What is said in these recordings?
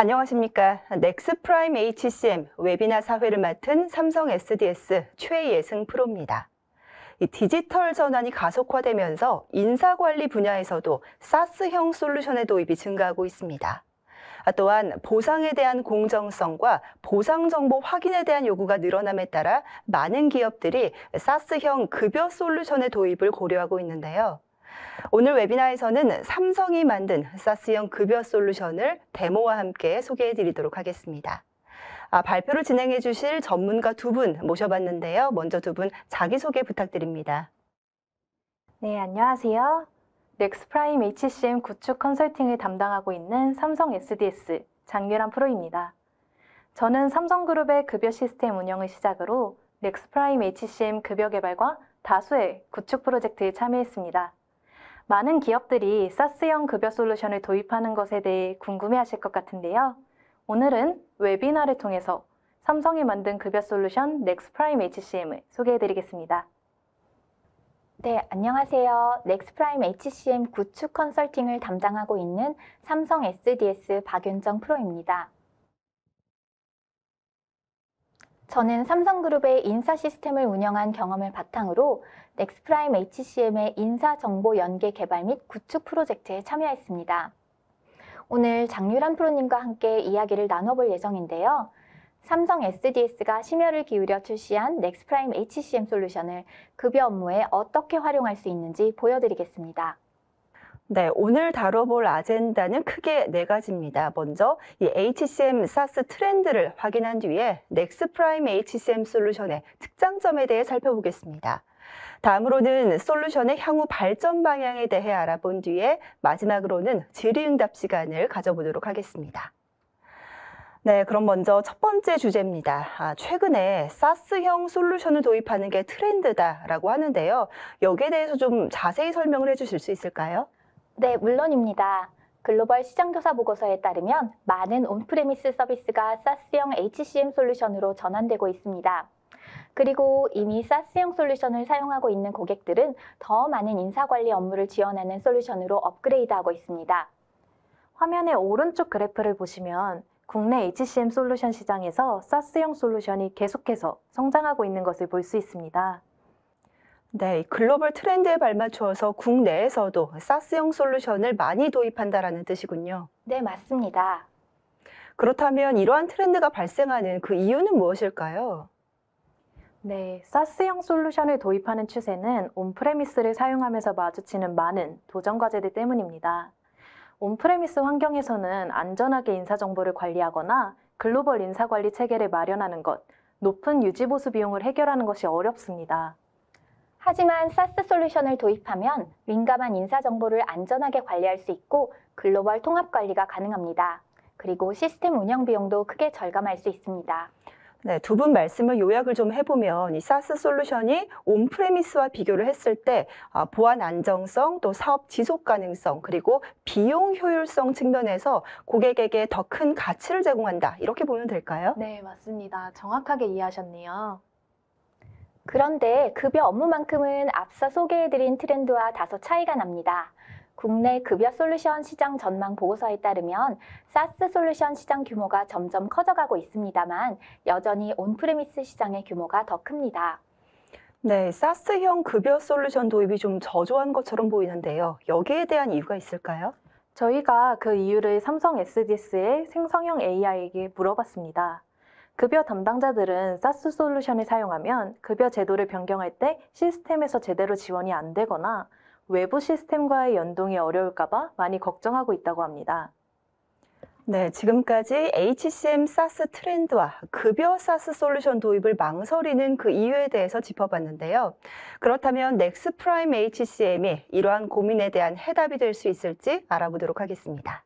안녕하십니까. 넥스프라임 HCM 웨비나 사회를 맡은 삼성 SDS 최예승 프로입니다. 디지털 전환이 가속화되면서 인사관리 분야에서도 사스형 솔루션의 도입이 증가하고 있습니다. 아, 또한 보상에 대한 공정성과 보상 정보 확인에 대한 요구가 늘어남에 따라 많은 기업들이 사스형 급여 솔루션의 도입을 고려하고 있는데요. 오늘 웨비나에서는 삼성이 만든 사스형 급여 솔루션을 데모와 함께 소개해 드리도록 하겠습니다. 아, 발표를 진행해 주실 전문가 두 분 모셔봤는데요. 먼저 두 분 자기소개 부탁드립니다. 네, 안녕하세요. 넥스프라임 HCM 구축 컨설팅을 담당하고 있는 삼성 SDS 장유란 프로입니다. 저는 삼성그룹의 급여 시스템 운영을 시작으로 넥스프라임 HCM 급여 개발과 다수의 구축 프로젝트에 참여했습니다. 많은 기업들이 사스형 급여 솔루션을 도입하는 것에 대해 궁금해하실 것 같은데요. 오늘은 웨비나를 통해서 삼성이 만든 급여 솔루션 넥스프라임 HCM을 소개해드리겠습니다. 네, 안녕하세요. 넥스프라임 HCM 구축 컨설팅을 담당하고 있는 삼성 SDS 박윤정 프로입니다. 저는 삼성그룹의 인사 시스템을 운영한 경험을 바탕으로 넥스프라임 HCM의 인사정보연계 개발 및 구축 프로젝트에 참여했습니다. 오늘 장유란 프로님과 함께 이야기를 나눠볼 예정인데요. 삼성 SDS가 심혈을 기울여 출시한 넥스프라임 HCM 솔루션을 급여 업무에 어떻게 활용할 수 있는지 보여드리겠습니다. 네, 오늘 다뤄볼 아젠다는 크게 네 가지입니다. 먼저 이 HCM 사스 트렌드를 확인한 뒤에 넥스프라임 HCM 솔루션의 특장점에 대해 살펴보겠습니다. 다음으로는 솔루션의 향후 발전 방향에 대해 알아본 뒤에 마지막으로는 질의응답 시간을 가져보도록 하겠습니다. 네, 그럼 먼저 첫 번째 주제입니다. 아, 최근에 사스형 솔루션을 도입하는 게 트렌드다라고 하는데요. 여기에 대해서 좀 자세히 설명을 해주실 수 있을까요? 네, 물론입니다. 글로벌 시장조사 보고서에 따르면 많은 온프레미스 서비스가 사스형 HCM 솔루션으로 전환되고 있습니다. 그리고 이미 사스형 솔루션을 사용하고 있는 고객들은 더 많은 인사관리 업무를 지원하는 솔루션으로 업그레이드하고 있습니다. 화면의 오른쪽 그래프를 보시면 국내 HCM 솔루션 시장에서 사스형 솔루션이 계속해서 성장하고 있는 것을 볼 수 있습니다. 네, 글로벌 트렌드에 발맞추어서 국내에서도 사스형 솔루션을 많이 도입한다라는 뜻이군요. 네, 맞습니다. 그렇다면 이러한 트렌드가 발생하는 그 이유는 무엇일까요? 네, 사스형 솔루션을 도입하는 추세는 온프레미스를 사용하면서 마주치는 많은 도전 과제들 때문입니다. 온프레미스 환경에서는 안전하게 인사 정보를 관리하거나 글로벌 인사 관리 체계를 마련하는 것, 높은 유지 보수 비용을 해결하는 것이 어렵습니다. 하지만 사스 솔루션을 도입하면 민감한 인사 정보를 안전하게 관리할 수 있고 글로벌 통합 관리가 가능합니다. 그리고 시스템 운영 비용도 크게 절감할 수 있습니다. 네, 두 분 말씀을 요약을 좀 해보면 이 사스 솔루션이 온프레미스와 비교를 했을 때 아, 보안 안정성, 또 사업 지속 가능성, 그리고 비용 효율성 측면에서 고객에게 더 큰 가치를 제공한다. 이렇게 보면 될까요? 네, 맞습니다. 정확하게 이해하셨네요. 그런데 급여 업무만큼은 앞서 소개해드린 트렌드와 다소 차이가 납니다. 국내 급여 솔루션 시장 전망 보고서에 따르면 사스 솔루션 시장 규모가 점점 커져가고 있습니다만 여전히 온프레미스 시장의 규모가 더 큽니다. 네, 사스형 급여 솔루션 도입이 좀 저조한 것처럼 보이는데요. 여기에 대한 이유가 있을까요? 저희가 그 이유를 삼성 SDS의 생성형 AI에게 물어봤습니다. 급여 담당자들은 사스 솔루션을 사용하면 급여 제도를 변경할 때 시스템에서 제대로 지원이 안 되거나 외부 시스템과의 연동이 어려울까봐 많이 걱정하고 있다고 합니다. 네, 지금까지 HCM 사스 트렌드와 급여 사스 솔루션 도입을 망설이는 그 이유에 대해서 짚어봤는데요. 그렇다면 넥스 프라임 HCM이 이러한 고민에 대한 해답이 될 수 있을지 알아보도록 하겠습니다.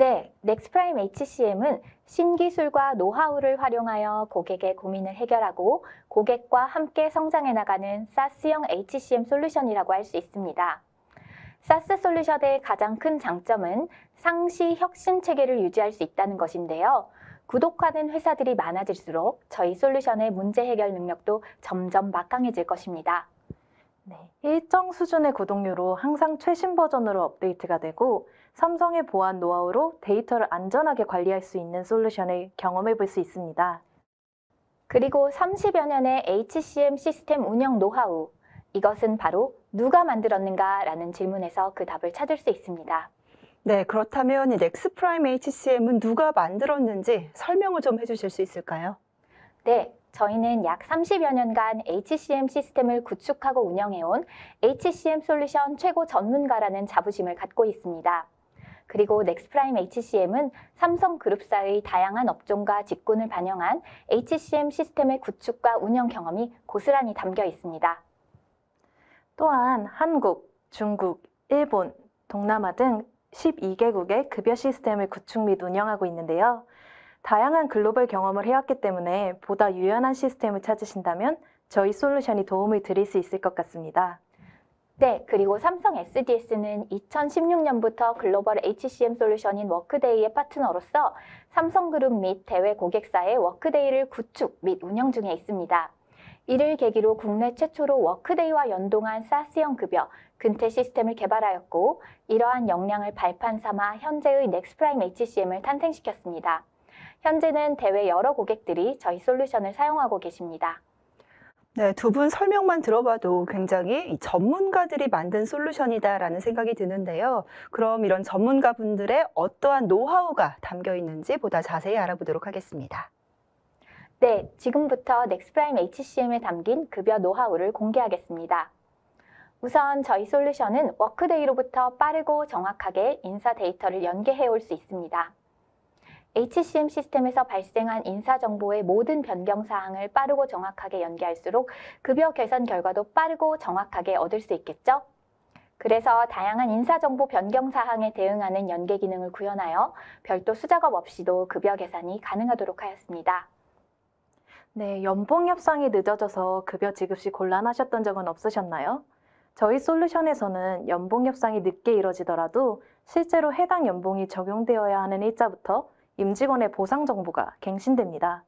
네, 넥스프라임 HCM은 신기술과 노하우를 활용하여 고객의 고민을 해결하고 고객과 함께 성장해 나가는 사스형 HCM 솔루션이라고 할 수 있습니다. 사스 솔루션의 가장 큰 장점은 상시 혁신 체계를 유지할 수 있다는 것인데요. 구독하는 회사들이 많아질수록 저희 솔루션의 문제 해결 능력도 점점 막강해질 것입니다. 네, 일정 수준의 구독료로 항상 최신 버전으로 업데이트가 되고 삼성의 보안 노하우로 데이터를 안전하게 관리할 수 있는 솔루션을 경험해 볼 수 있습니다. 그리고 30여 년의 HCM 시스템 운영 노하우. 이것은 바로 누가 만들었는가라는 질문에서 그 답을 찾을 수 있습니다. 네, 그렇다면 이 넥스 프라임 HCM은 누가 만들었는지 설명을 좀 해주실 수 있을까요? 네, 저희는 약 30여 년간 HCM 시스템을 구축하고 운영해온 HCM 솔루션 최고 전문가라는 자부심을 갖고 있습니다. 그리고 넥스프라임 HCM은 삼성그룹사의 다양한 업종과 직군을 반영한 HCM 시스템의 구축과 운영 경험이 고스란히 담겨 있습니다. 또한 한국, 중국, 일본, 동남아 등 12개국의 급여 시스템을 구축 및 운영하고 있는데요. 다양한 글로벌 경험을 해왔기 때문에 보다 유연한 시스템을 찾으신다면 저희 솔루션이 도움을 드릴 수 있을 것 같습니다. 네, 그리고 삼성 SDS는 2016년부터 글로벌 HCM 솔루션인 워크데이의 파트너로서 삼성그룹 및 대외 고객사의 워크데이를 구축 및 운영 중에 있습니다. 이를 계기로 국내 최초로 워크데이와 연동한 사스형 급여, 근태 시스템을 개발하였고 이러한 역량을 발판 삼아 현재의 넥스프라임 HCM을 탄생시켰습니다. 현재는 대외 여러 고객들이 저희 솔루션을 사용하고 계십니다. 네, 두 분 설명만 들어봐도 굉장히 전문가들이 만든 솔루션이다라는 생각이 드는데요. 그럼 이런 전문가분들의 어떠한 노하우가 담겨 있는지 보다 자세히 알아보도록 하겠습니다. 네, 지금부터 넥스프라임 HCM에 담긴 급여 노하우를 공개하겠습니다. 우선 저희 솔루션은 워크데이로부터 빠르고 정확하게 인사 데이터를 연계해 올 수 있습니다. HCM 시스템에서 발생한 인사정보의 모든 변경 사항을 빠르고 정확하게 연계할수록 급여 개선 결과도 빠르고 정확하게 얻을 수 있겠죠? 그래서 다양한 인사정보 변경 사항에 대응하는 연계 기능을 구현하여 별도 수작업 없이도 급여 계산이 가능하도록 하였습니다. 네, 연봉 협상이 늦어져서 급여 지급 시 곤란하셨던 적은 없으셨나요? 저희 솔루션에서는 연봉 협상이 늦게 이뤄지더라도 실제로 해당 연봉이 적용되어야 하는 일자부터 임직원의 보상 정보가 갱신됩니다.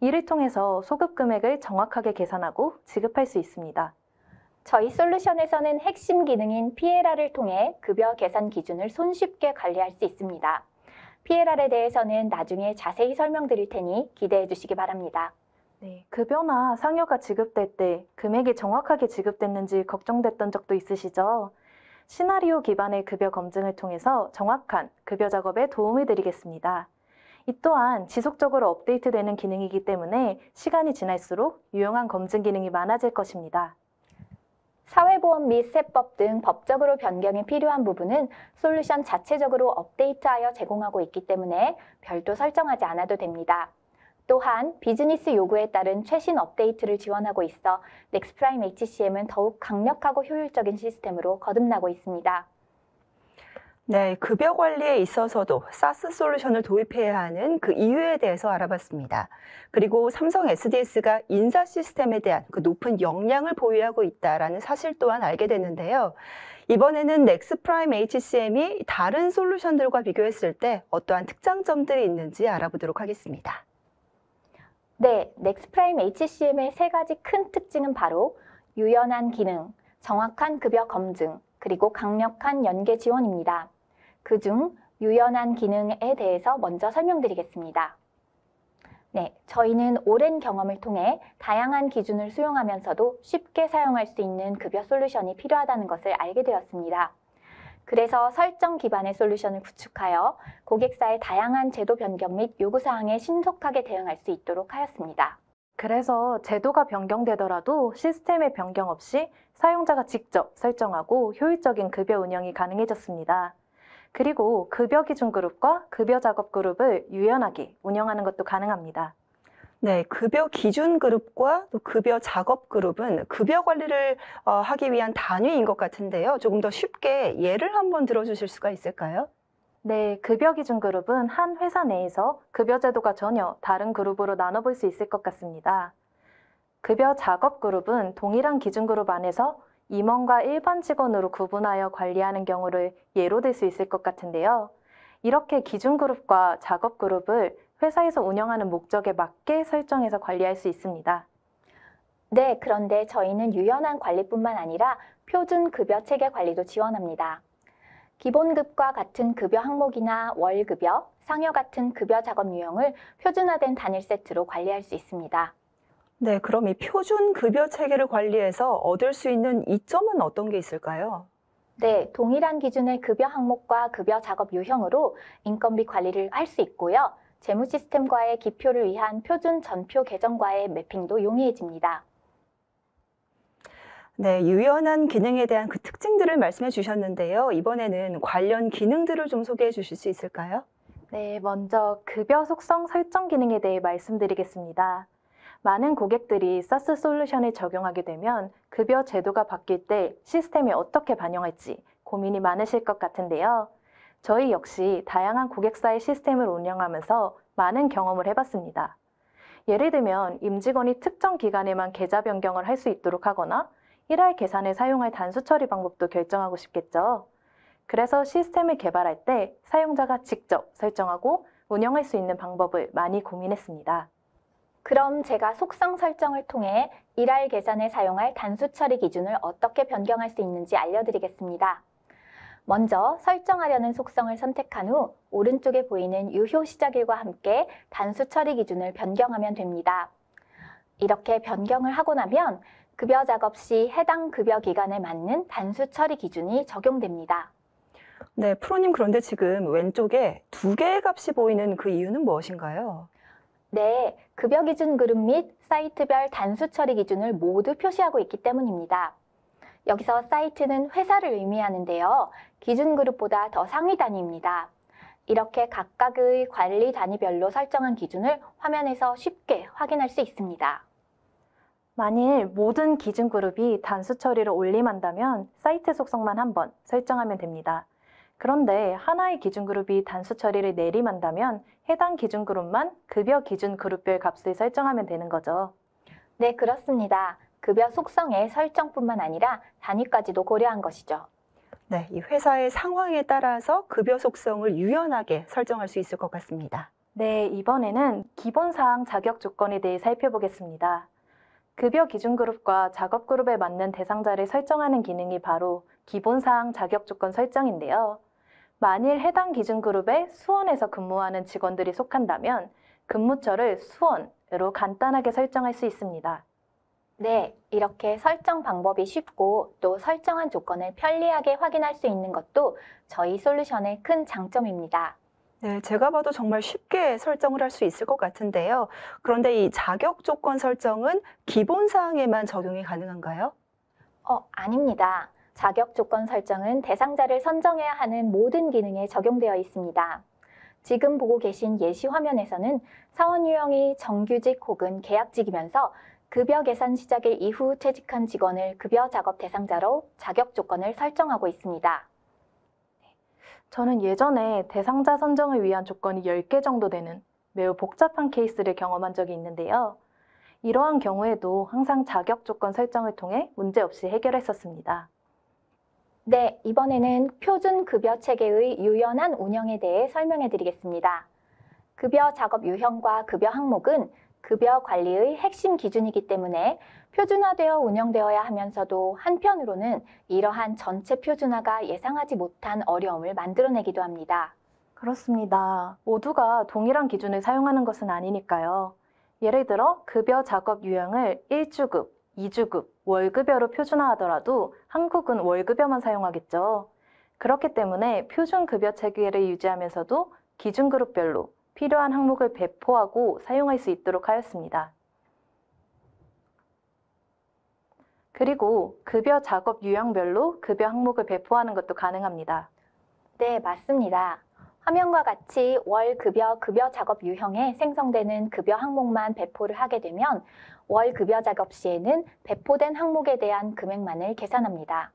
이를 통해서 소급 금액을 정확하게 계산하고 지급할 수 있습니다. 저희 솔루션에서는 핵심 기능인 PLR을 통해 급여 계산 기준을 손쉽게 관리할 수 있습니다. PLR에 대해서는 나중에 자세히 설명드릴 테니 기대해 주시기 바랍니다. 네, 급여나 상여가 지급될 때 금액이 정확하게 지급됐는지 걱정됐던 적도 있으시죠? 시나리오 기반의 급여 검증을 통해서 정확한 급여 작업에 도움을 드리겠습니다. 이 또한 지속적으로 업데이트되는 기능이기 때문에 시간이 지날수록 유용한 검증 기능이 많아질 것입니다. 사회보험 및 세법 등 법적으로 변경이 필요한 부분은 솔루션 자체적으로 업데이트하여 제공하고 있기 때문에 별도 설정하지 않아도 됩니다. 또한 비즈니스 요구에 따른 최신 업데이트를 지원하고 있어 넥스프라임 HCM은 더욱 강력하고 효율적인 시스템으로 거듭나고 있습니다. 네, 급여 관리에 있어서도 사스 솔루션을 도입해야 하는 그 이유에 대해서 알아봤습니다. 그리고 삼성 SDS가 인사 시스템에 대한 그 높은 역량을 보유하고 있다라는 사실 또한 알게 됐는데요. 이번에는 넥스 프라임 HCM이 다른 솔루션들과 비교했을 때 어떠한 특장점들이 있는지 알아보도록 하겠습니다. 네, 넥스 프라임 HCM의 세 가지 큰 특징은 바로 유연한 기능, 정확한 급여 검증, 그리고 강력한 연계 지원입니다. 그중 유연한 기능에 대해서 먼저 설명드리겠습니다. 네, 저희는 오랜 경험을 통해 다양한 기준을 수용하면서도 쉽게 사용할 수 있는 급여 솔루션이 필요하다는 것을 알게 되었습니다. 그래서 설정 기반의 솔루션을 구축하여 고객사의 다양한 제도 변경 및 요구사항에 신속하게 대응할 수 있도록 하였습니다. 그래서 제도가 변경되더라도 시스템의 변경 없이 사용자가 직접 설정하고 효율적인 급여 운영이 가능해졌습니다. 그리고 급여 기준 그룹과 급여 작업 그룹을 유연하게 운영하는 것도 가능합니다. 네, 급여 기준 그룹과 또 급여 작업 그룹은 급여 관리를 어, 하기 위한 단위인 것 같은데요. 조금 더 쉽게 예를 한번 들어주실 수가 있을까요? 네, 급여 기준 그룹은 한 회사 내에서 급여 제도가 전혀 다른 그룹으로 나눠볼 수 있을 것 같습니다. 급여 작업 그룹은 동일한 기준 그룹 안에서 임원과 일반 직원으로 구분하여 관리하는 경우를 예로 들 수 있을 것 같은데요. 이렇게 기준그룹과 작업그룹을 회사에서 운영하는 목적에 맞게 설정해서 관리할 수 있습니다. 네, 그런데 저희는 유연한 관리뿐만 아니라 표준 급여 체계 관리도 지원합니다. 기본급과 같은 급여 항목이나 월급여, 상여 같은 급여 작업 유형을 표준화된 단일 세트로 관리할 수 있습니다. 네, 그럼 이 표준 급여 체계를 관리해서 얻을 수 있는 이점은 어떤 게 있을까요? 네, 동일한 기준의 급여 항목과 급여 작업 유형으로 인건비 관리를 할 수 있고요. 재무 시스템과의 기표를 위한 표준 전표 개정과의 매핑도 용이해집니다. 네, 유연한 기능에 대한 그 특징들을 말씀해 주셨는데요. 이번에는 관련 기능들을 좀 소개해 주실 수 있을까요? 네, 먼저 급여 속성 설정 기능에 대해 말씀드리겠습니다. 많은 고객들이 사스 솔루션을 적용하게 되면 급여 제도가 바뀔 때시스템이 어떻게 반영할지 고민이 많으실 것 같은데요. 저희 역시 다양한 고객사의 시스템을 운영하면서 많은 경험을 해봤습니다. 예를 들면 임직원이 특정 기간에만 계좌 변경을 할 수 있도록 하거나 일할 계산을 사용할 단수 처리 방법도 결정하고 싶겠죠. 그래서 시스템을 개발할 때 사용자가 직접 설정하고 운영할 수 있는 방법을 많이 고민했습니다. 그럼 제가 속성 설정을 통해 일할 계산에 사용할 단수 처리 기준을 어떻게 변경할 수 있는지 알려드리겠습니다. 먼저 설정하려는 속성을 선택한 후 오른쪽에 보이는 유효 시작일과 함께 단수 처리 기준을 변경하면 됩니다. 이렇게 변경을 하고 나면 급여 작업 시 해당 급여 기간에 맞는 단수 처리 기준이 적용됩니다. 네, 프로님 그런데 지금 왼쪽에 두 개의 값이 보이는 그 이유는 무엇인가요? 네, 급여 기준 그룹 및 사이트별 단수 처리 기준을 모두 표시하고 있기 때문입니다. 여기서 사이트는 회사를 의미하는데요. 기준 그룹보다 더 상위 단위입니다. 이렇게 각각의 관리 단위별로 설정한 기준을 화면에서 쉽게 확인할 수 있습니다. 만일 모든 기준 그룹이 단수 처리를 올림한다면 사이트 속성만 한번 설정하면 됩니다. 그런데 하나의 기준그룹이 단수 처리를 내림한다면 해당 기준그룹만 급여 기준그룹별 값을 설정하면 되는 거죠. 네, 그렇습니다. 급여 속성의 설정뿐만 아니라 단위까지도 고려한 것이죠. 네, 이 회사의 상황에 따라서 급여 속성을 유연하게 설정할 수 있을 것 같습니다. 네, 이번에는 기본사항 자격 조건에 대해 살펴보겠습니다. 급여 기준 그룹과 작업 그룹에 맞는 대상자를 설정하는 기능이 바로 기본사항 자격 조건 설정인데요. 만일 해당 기준그룹에 수원에서 근무하는 직원들이 속한다면 근무처를 수원으로 간단하게 설정할 수 있습니다. 네, 이렇게 설정 방법이 쉽고 또 설정한 조건을 편리하게 확인할 수 있는 것도 저희 솔루션의 큰 장점입니다. 네, 제가 봐도 정말 쉽게 설정을 할 수 있을 것 같은데요. 그런데 이 자격 조건 설정은 기본 사항에만 적용이 가능한가요? 어, 아닙니다. 자격 조건 설정은 대상자를 선정해야 하는 모든 기능에 적용되어 있습니다. 지금 보고 계신 예시 화면에서는 사원 유형이 정규직 혹은 계약직이면서 급여 계산 시작일 이후 퇴직한 직원을 급여 작업 대상자로 자격 조건을 설정하고 있습니다. 저는 예전에 대상자 선정을 위한 조건이 10개 정도 되는 매우 복잡한 케이스를 경험한 적이 있는데요. 이러한 경우에도 항상 자격 조건 설정을 통해 문제없이 해결했었습니다. 네, 이번에는 표준 급여 체계의 유연한 운영에 대해 설명해 드리겠습니다. 급여 작업 유형과 급여 항목은 급여 관리의 핵심 기준이기 때문에 표준화되어 운영되어야 하면서도 한편으로는 이러한 전체 표준화가 예상하지 못한 어려움을 만들어내기도 합니다. 그렇습니다. 모두가 동일한 기준을 사용하는 것은 아니니까요. 예를 들어 급여 작업 유형을 1주급, 2주급, 월급여로 표준화하더라도 한국은 월급여만 사용하겠죠. 그렇기 때문에 표준급여 체계를 유지하면서도 기준그룹별로 필요한 항목을 배포하고 사용할 수 있도록 하였습니다. 그리고 급여 작업 유형별로 급여 항목을 배포하는 것도 가능합니다. 네, 맞습니다. 화면과 같이 월 급여, 급여 작업 유형에 생성되는 급여 항목만 배포를 하게 되면 월 급여 작업 시에는 배포된 항목에 대한 금액만을 계산합니다.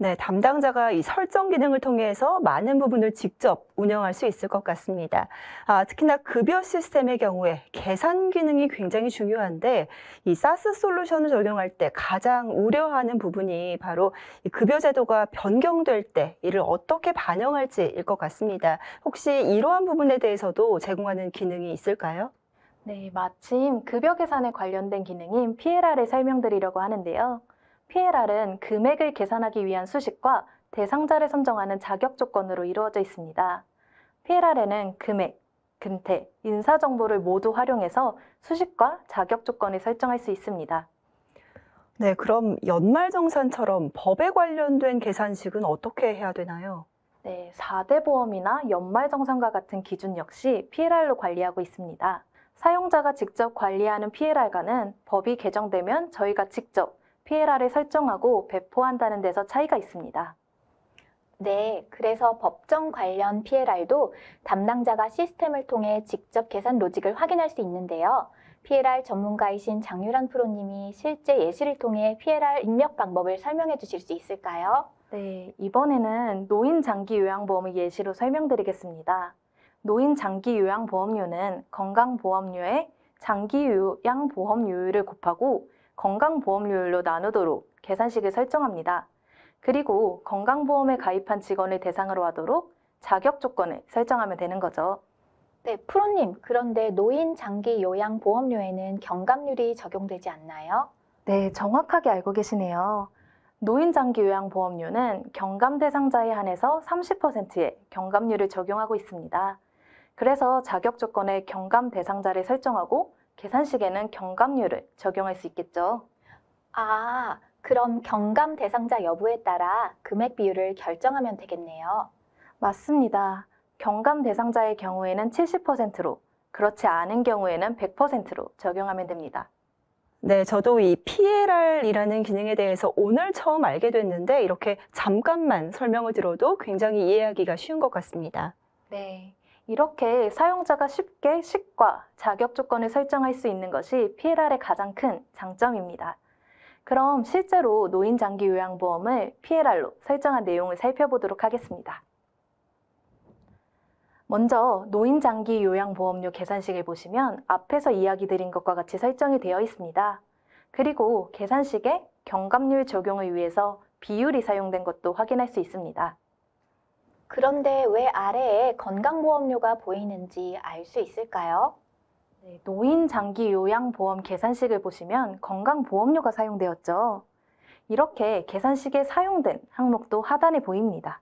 네, 담당자가 이 설정 기능을 통해서 많은 부분을 직접 운영할 수 있을 것 같습니다. 아, 특히나 급여 시스템의 경우에 계산 기능이 굉장히 중요한데 이 사스 솔루션을 적용할 때 가장 우려하는 부분이 바로 이 급여 제도가 변경될 때 이를 어떻게 반영할지일 것 같습니다. 혹시 이러한 부분에 대해서도 제공하는 기능이 있을까요? 네, 마침 급여 계산에 관련된 기능인 PLR을 설명드리려고 하는데요. PLR은 금액을 계산하기 위한 수식과 대상자를 선정하는 자격 조건으로 이루어져 있습니다. PLR에는 금액, 금태 인사 정보를 모두 활용해서 수식과 자격 조건을 설정할 수 있습니다. 네, 그럼 연말정산처럼 법에 관련된 계산식은 어떻게 해야 되나요? 네, 4대 보험이나 연말정산과 같은 기준 역시 PLR로 관리하고 있습니다. 사용자가 직접 관리하는 PLR과는 법이 개정되면 저희가 직접 PLR을 설정하고 배포한다는 데서 차이가 있습니다. 네, 그래서 법정 관련 PLR도 담당자가 시스템을 통해 직접 계산 로직을 확인할 수 있는데요. PLR 전문가이신 장유란 프로님이 실제 예시를 통해 PLR 입력 방법을 설명해 주실 수 있을까요? 네, 이번에는 노인 장기 요양보험의 예시로 설명드리겠습니다. 노인 장기 요양 보험료는 건강보험료에 장기 요양 보험료율을 곱하고 건강보험료율로 나누도록 계산식을 설정합니다. 그리고 건강보험에 가입한 직원을 대상으로 하도록 자격 조건을 설정하면 되는 거죠. 네, 프로님, 그런데 노인 장기 요양 보험료에는 경감률이 적용되지 않나요? 네, 정확하게 알고 계시네요. 노인 장기 요양 보험료는 경감 대상자에 한해서 30%의 경감률을 적용하고 있습니다. 그래서 자격 조건에 경감 대상자를 설정하고 계산식에는 경감률을 적용할 수 있겠죠. 아, 그럼 경감 대상자 여부에 따라 금액 비율을 결정하면 되겠네요. 맞습니다. 경감 대상자의 경우에는 70%로, 그렇지 않은 경우에는 100%로 적용하면 됩니다. 네, 저도 이 PLR이라는 기능에 대해서 오늘 처음 알게 됐는데 이렇게 잠깐만 설명을 들어도 굉장히 이해하기가 쉬운 것 같습니다. 네. 이렇게 사용자가 쉽게 식과 자격 조건을 설정할 수 있는 것이 PLR의 가장 큰 장점입니다. 그럼 실제로 노인 장기 요양보험을 PLR로 설정한 내용을 살펴보도록 하겠습니다. 먼저 노인 장기 요양보험료 계산식을 보시면 앞에서 이야기 드린 것과 같이 설정이 되어 있습니다. 그리고 계산식에 경감률 적용을 위해서 비율이 사용된 것도 확인할 수 있습니다. 그런데 왜 아래에 건강보험료가 보이는지 알 수 있을까요? 네, 노인 장기 요양보험 계산식을 보시면 건강보험료가 사용되었죠. 이렇게 계산식에 사용된 항목도 하단에 보입니다.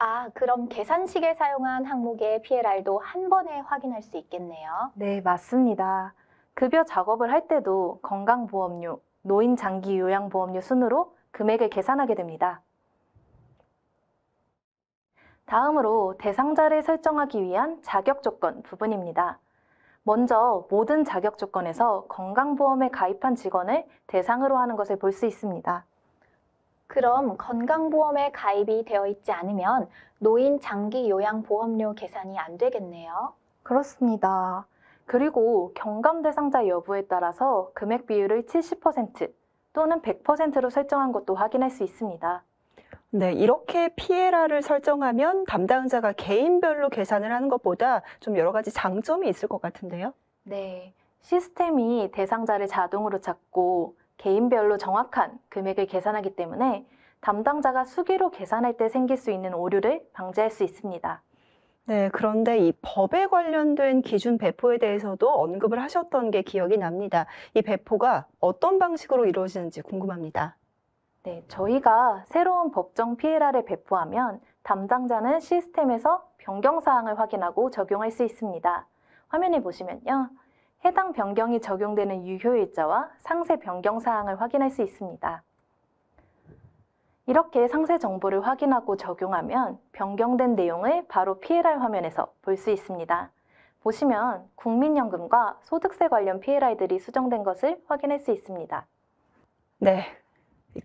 아, 그럼 계산식에 사용한 항목의 PLR도 한 번에 확인할 수 있겠네요. 네, 맞습니다. 급여 작업을 할 때도 건강보험료, 노인 장기 요양보험료 순으로 금액을 계산하게 됩니다. 다음으로 대상자를 설정하기 위한 자격 조건 부분입니다. 먼저 모든 자격 조건에서 건강보험에 가입한 직원을 대상으로 하는 것을 볼 수 있습니다. 그럼 건강보험에 가입이 되어 있지 않으면 노인 장기 요양 보험료 계산이 안 되겠네요. 그렇습니다. 그리고 경감 대상자 여부에 따라서 금액 비율을 70% 또는 100%로 설정한 것도 확인할 수 있습니다. 네, 이렇게 PLR을 설정하면 담당자가 개인별로 계산을 하는 것보다 좀 여러 가지 장점이 있을 것 같은데요. 네. 시스템이 대상자를 자동으로 찾고 개인별로 정확한 금액을 계산하기 때문에 담당자가 수기로 계산할 때 생길 수 있는 오류를 방지할 수 있습니다. 네, 그런데 이 법에 관련된 기준 배포에 대해서도 언급을 하셨던 게 기억이 납니다. 이 배포가 어떤 방식으로 이루어지는지 궁금합니다. 네, 저희가 새로운 법정 PLR을 배포하면 담당자는 시스템에서 변경 사항을 확인하고 적용할 수 있습니다. 화면에 보시면요. 해당 변경이 적용되는 유효일자와 상세 변경 사항을 확인할 수 있습니다. 이렇게 상세 정보를 확인하고 적용하면 변경된 내용을 바로 PLR 화면에서 볼 수 있습니다. 보시면 국민연금과 소득세 관련 PLR들이 수정된 것을 확인할 수 있습니다. 네,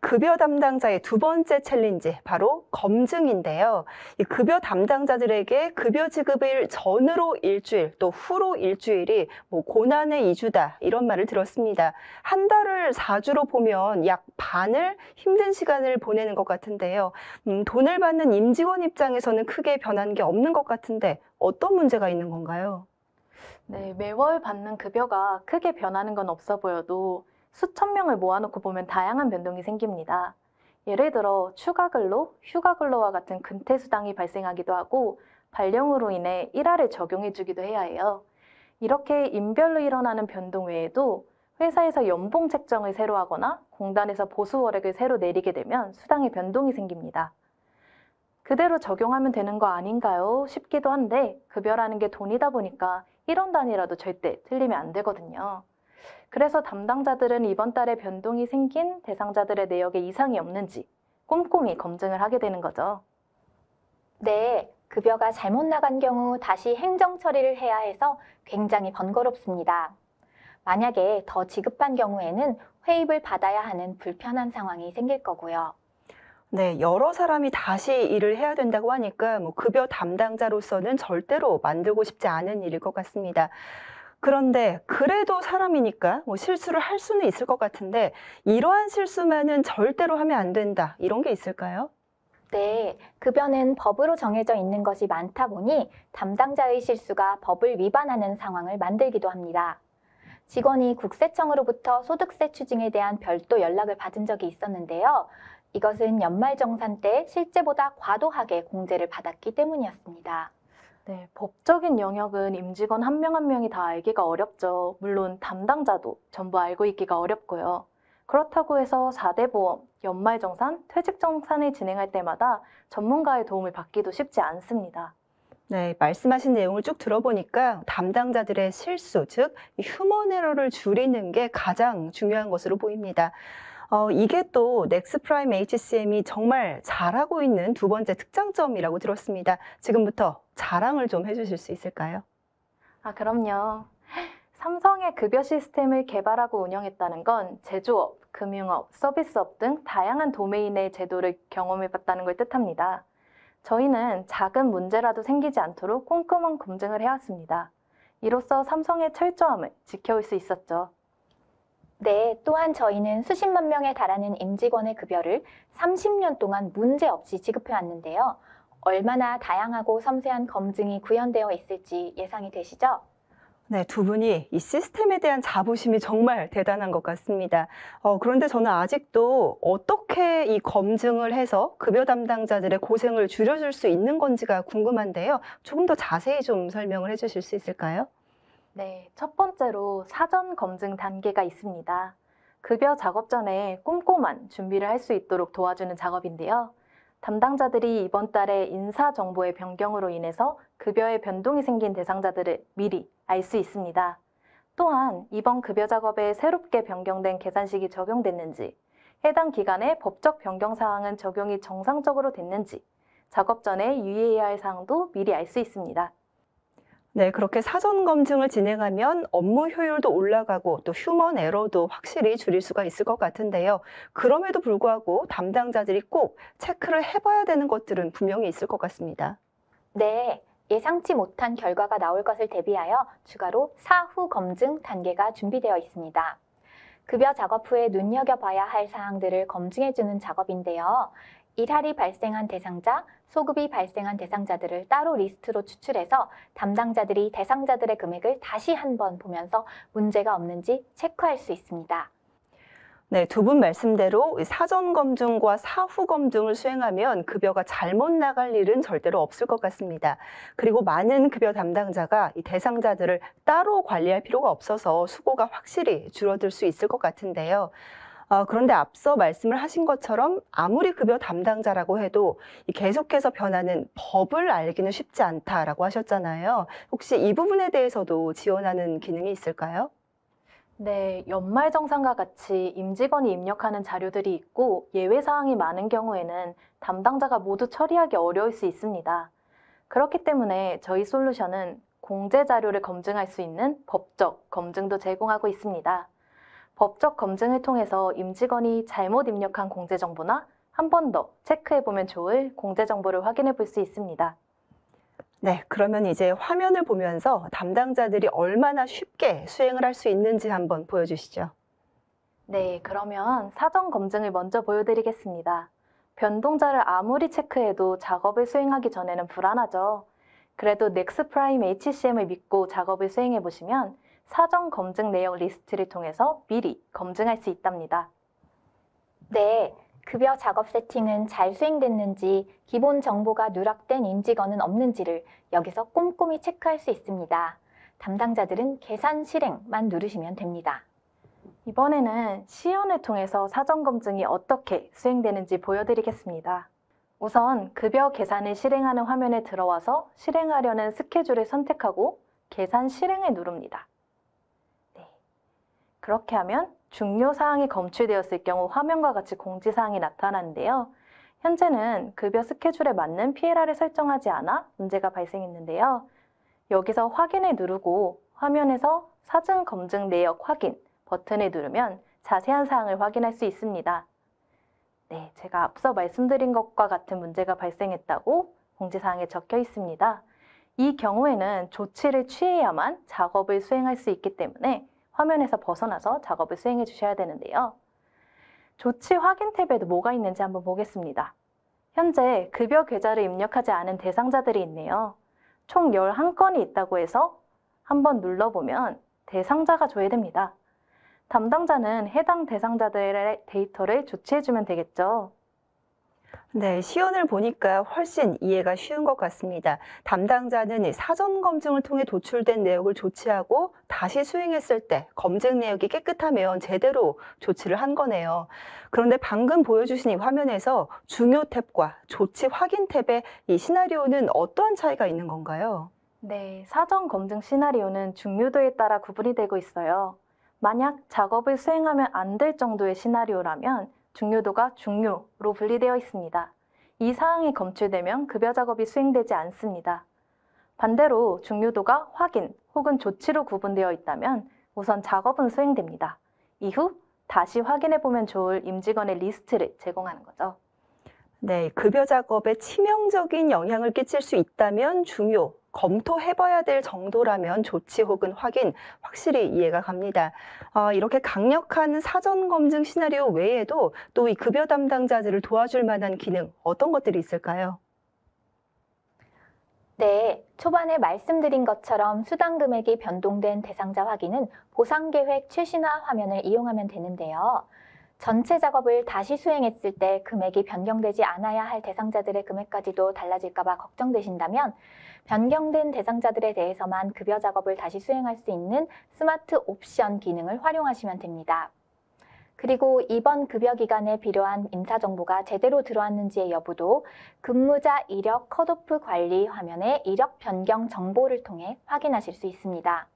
급여 담당자의 두 번째 챌린지 바로 검증인데요. 이 급여 담당자들에게 급여 지급일 전으로 일주일 또 후로 일주일이 뭐 고난의 이주다 이런 말을 들었습니다. 한 달을 사주로 보면 약 반을 힘든 시간을 보내는 것 같은데요. 음, 돈을 받는 임직원 입장에서는 크게 변한 게 없는 것 같은데 어떤 문제가 있는 건가요? 네, 매월 받는 급여가 크게 변하는 건 없어 보여도 수천 명을 모아놓고 보면 다양한 변동이 생깁니다. 예를 들어 추가 근로, 휴가 근로와 같은 근태 수당이 발생하기도 하고 발령으로 인해 일할을 적용해 주기도 해야 해요. 이렇게 인별로 일어나는 변동 외에도 회사에서 연봉 책정을 새로 하거나 공단에서 보수 월액을 새로 내리게 되면 수당의 변동이 생깁니다. 그대로 적용하면 되는 거 아닌가요? 싶기도 한데 급여라는 게 돈이다 보니까 1원 단위라도 절대 틀리면 안 되거든요. 그래서 담당자들은 이번 달에 변동이 생긴 대상자들의 내역에 이상이 없는지 꼼꼼히 검증을 하게 되는 거죠. 네, 급여가 잘못 나간 경우 다시 행정 처리를 해야 해서 굉장히 번거롭습니다. 만약에 더 지급한 경우에는 회입을 받아야 하는 불편한 상황이 생길 거고요. 네, 여러 사람이 다시 일을 해야 된다고 하니까 뭐 급여 담당자로서는 절대로 만들고 싶지 않은 일일 것 같습니다. 그런데 그래도 사람이니까 뭐 실수를 할 수는 있을 것 같은데 이러한 실수만은 절대로 하면 안 된다 이런 게 있을까요? 네, 급여는 그 법으로 정해져 있는 것이 많다 보니 담당자의 실수가 법을 위반하는 상황을 만들기도 합니다. 직원이 국세청으로부터 소득세 추징에 대한 별도 연락을 받은 적이 있었는데요. 이것은 연말정산 때 실제보다 과도하게 공제를 받았기 때문이었습니다. 네, 법적인 영역은 임직원 한 명 한 명이 다 알기가 어렵죠. 물론 담당자도 전부 알고 있기가 어렵고요. 그렇다고 해서 4대 보험, 연말정산, 퇴직정산을 진행할 때마다 전문가의 도움을 받기도 쉽지 않습니다. 네, 말씀하신 내용을 쭉 들어보니까 담당자들의 실수, 즉 휴먼 에러를 줄이는 게 가장 중요한 것으로 보입니다. 어, 이게 또 넥스프라임 HCM이 정말 잘하고 있는 두 번째 특장점이라고 들었습니다. 지금부터 자랑을 좀 해주실 수 있을까요? 아, 그럼요. 삼성의 급여 시스템을 개발하고 운영했다는 건 제조업, 금융업, 서비스업 등 다양한 도메인의 제도를 경험해 봤다는 걸 뜻합니다. 저희는 작은 문제라도 생기지 않도록 꼼꼼한 검증을 해왔습니다. 이로써 삼성의 철저함을 지켜올 수 있었죠. 네, 또한 저희는 수십만 명에 달하는 임직원의 급여를 30년 동안 문제 없이 지급해 왔는데요. 얼마나 다양하고 섬세한 검증이 구현되어 있을지 예상이 되시죠? 네, 두 분이 이 시스템에 대한 자부심이 정말 대단한 것 같습니다. 어, 그런데 저는 아직도 어떻게 이 검증을 해서 급여 담당자들의 고생을 줄여줄 수 있는 건지가 궁금한데요. 조금 더 자세히 좀 설명을 해주실 수 있을까요? 네, 첫 번째로 사전 검증 단계가 있습니다. 급여 작업 전에 꼼꼼한 준비를 할 수 있도록 도와주는 작업인데요. 담당자들이 이번 달에 인사 정보의 변경으로 인해서 급여의 변동이 생긴 대상자들을 미리 알 수 있습니다. 또한 이번 급여 작업에 새롭게 변경된 계산식이 적용됐는지, 해당 기간에 법적 변경 사항은 적용이 정상적으로 됐는지, 작업 전에 유의해야 할 사항도 미리 알 수 있습니다. 네, 그렇게 사전 검증을 진행하면 업무 효율도 올라가고 또 휴먼 에러도 확실히 줄일 수가 있을 것 같은데요. 그럼에도 불구하고 담당자들이 꼭 체크를 해봐야 되는 것들은 분명히 있을 것 같습니다. 네, 예상치 못한 결과가 나올 것을 대비하여 추가로 사후 검증 단계가 준비되어 있습니다. 급여 작업 후에 눈여겨봐야 할 사항들을 검증해주는 작업인데요. 일할이 발생한 대상자, 소급이 발생한 대상자들을 따로 리스트로 추출해서 담당자들이 대상자들의 금액을 다시 한번 보면서 문제가 없는지 체크할 수 있습니다. 네, 두 분 말씀대로 사전 검증과 사후 검증을 수행하면 급여가 잘못 나갈 일은 절대로 없을 것 같습니다. 그리고 많은 급여 담당자가 이 대상자들을 따로 관리할 필요가 없어서 수고가 확실히 줄어들 수 있을 것 같은데요. 어, 그런데 앞서 말씀을 하신 것처럼 아무리 급여 담당자라고 해도 계속해서 변하는 법을 알기는 쉽지 않다라고 하셨잖아요. 혹시 이 부분에 대해서도 지원하는 기능이 있을까요? 네, 연말정산과 같이 임직원이 입력하는 자료들이 있고 예외사항이 많은 경우에는 담당자가 모두 처리하기 어려울 수 있습니다. 그렇기 때문에 저희 솔루션은 공제 자료를 검증할 수 있는 법적 검증도 제공하고 있습니다. 법적 검증을 통해서 임직원이 잘못 입력한 공제정보나 한 번 더 체크해보면 좋을 공제정보를 확인해 볼 수 있습니다. 네, 그러면 이제 화면을 보면서 담당자들이 얼마나 쉽게 수행을 할 수 있는지 한번 보여주시죠. 네, 그러면 사전 검증을 먼저 보여드리겠습니다. 변동자를 아무리 체크해도 작업을 수행하기 전에는 불안하죠. 그래도 넥스프라임 HCM을 믿고 작업을 수행해 보시면 사전 검증 내역 리스트를 통해서 미리 검증할 수 있답니다. 네, 급여 작업 세팅은 잘 수행됐는지 기본 정보가 누락된 인직원은 없는지를 여기서 꼼꼼히 체크할 수 있습니다. 담당자들은 계산 실행만 누르시면 됩니다. 이번에는 시연을 통해서 사전 검증이 어떻게 수행되는지 보여드리겠습니다. 우선 급여 계산을 실행하는 화면에 들어와서 실행하려는 스케줄을 선택하고 계산 실행을 누릅니다. 그렇게 하면 중요 사항이 검출되었을 경우 화면과 같이 공지 사항이 나타나는데요. 현재는 급여 스케줄에 맞는 PLR을 설정하지 않아 문제가 발생했는데요. 여기서 확인을 누르고 화면에서 사진 검증 내역 확인 버튼을 누르면 자세한 사항을 확인할 수 있습니다. 네, 제가 앞서 말씀드린 것과 같은 문제가 발생했다고 공지사항에 적혀 있습니다. 이 경우에는 조치를 취해야만 작업을 수행할 수 있기 때문에 화면에서 벗어나서 작업을 수행해 주셔야 되는데요. 조치 확인 탭에도 뭐가 있는지 한번 보겠습니다. 현재 급여 계좌를 입력하지 않은 대상자들이 있네요. 총 11건이 있다고 해서 한번 눌러보면 대상자가 조회됩니다. 담당자는 해당 대상자들의 데이터를 조치해주면 되겠죠. 네, 시연을 보니까 훨씬 이해가 쉬운 것 같습니다. 담당자는 사전 검증을 통해 도출된 내역을 조치하고 다시 수행했을 때 검증 내역이 깨끗하면 제대로 조치를 한 거네요. 그런데 방금 보여주신 이 화면에서 중요 탭과 조치 확인 탭의 이 시나리오는 어떠한 차이가 있는 건가요? 네, 사전 검증 시나리오는 중요도에 따라 구분이 되고 있어요. 만약 작업을 수행하면 안 될 정도의 시나리오라면 중요도가 중요로 분리되어 있습니다. 이 사항이 검출되면 급여 작업이 수행되지 않습니다. 반대로 중요도가 확인 혹은 조치로 구분되어 있다면 우선 작업은 수행됩니다. 이후 다시 확인해 보면 좋을 임직원의 리스트를 제공하는 거죠. 네, 급여 작업에 치명적인 영향을 끼칠 수 있다면 중요 검토해봐야 될 정도라면 조치 혹은 확인 확실히 이해가 갑니다. 어, 이렇게 강력한 사전 검증 시나리오 외에도 또 이 급여 담당자들을 도와줄 만한 기능 어떤 것들이 있을까요? 네, 초반에 말씀드린 것처럼 수당 금액이 변동된 대상자 확인은 보상 계획 최신화 화면을 이용하면 되는데요. 전체 작업을 다시 수행했을 때 금액이 변경되지 않아야 할 대상자들의 금액까지도 달라질까 봐 걱정되신다면 변경된 대상자들에 대해서만 급여 작업을 다시 수행할 수 있는 스마트 옵션 기능을 활용하시면 됩니다. 그리고 이번 급여 기간에 필요한 임사 정보가 제대로 들어왔는지의 여부도 근무자 이력 컷오프 관리 화면의 이력 변경 정보를 통해 확인하실 수 있습니다.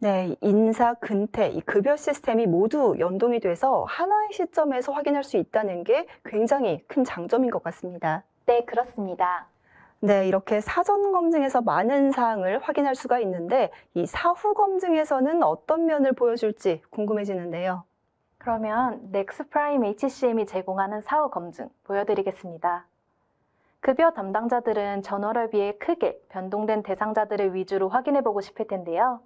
네, 인사, 근태, 이 급여 시스템이 모두 연동이 돼서 하나의 시점에서 확인할 수 있다는 게 굉장히 큰 장점인 것 같습니다. 네, 그렇습니다. 네, 이렇게 사전 검증에서 많은 사항을 확인할 수가 있는데 이 사후 검증에서는 어떤 면을 보여줄지 궁금해지는데요. 그러면 넥스프라임 HCM이 제공하는 사후 검증 보여드리겠습니다. 급여 담당자들은 전월에 비해 크게 변동된 대상자들을 위주로 확인해보고 싶을 텐데요.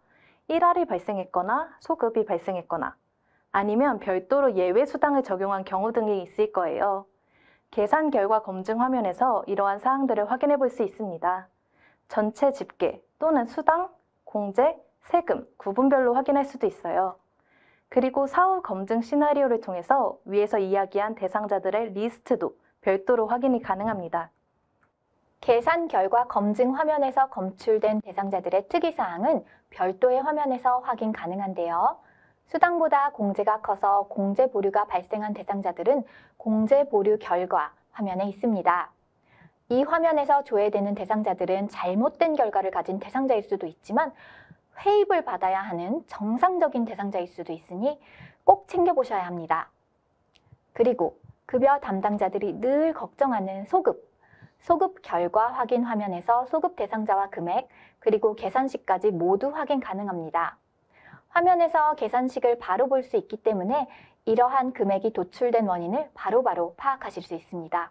일할이 발생했거나 소급이 발생했거나 아니면 별도로 예외 수당을 적용한 경우 등이 있을 거예요. 계산 결과 검증 화면에서 이러한 사항들을 확인해 볼 수 있습니다. 전체 집계 또는 수당, 공제, 세금, 구분별로 확인할 수도 있어요. 그리고 사후 검증 시나리오를 통해서 위에서 이야기한 대상자들의 리스트도 별도로 확인이 가능합니다. 계산 결과 검증 화면에서 검출된 대상자들의 특이사항은 별도의 화면에서 확인 가능한데요. 수당보다 공제가 커서 공제 보류가 발생한 대상자들은 공제 보류 결과 화면에 있습니다. 이 화면에서 조회되는 대상자들은 잘못된 결과를 가진 대상자일 수도 있지만 회입을 받아야 하는 정상적인 대상자일 수도 있으니 꼭 챙겨보셔야 합니다. 그리고 급여 담당자들이 늘 걱정하는 소급, 소급 결과 확인 화면에서 소급 대상자와 금액, 그리고 계산식까지 모두 확인 가능합니다. 화면에서 계산식을 바로 볼 수 있기 때문에 이러한 금액이 도출된 원인을 바로바로 바로 파악하실 수 있습니다.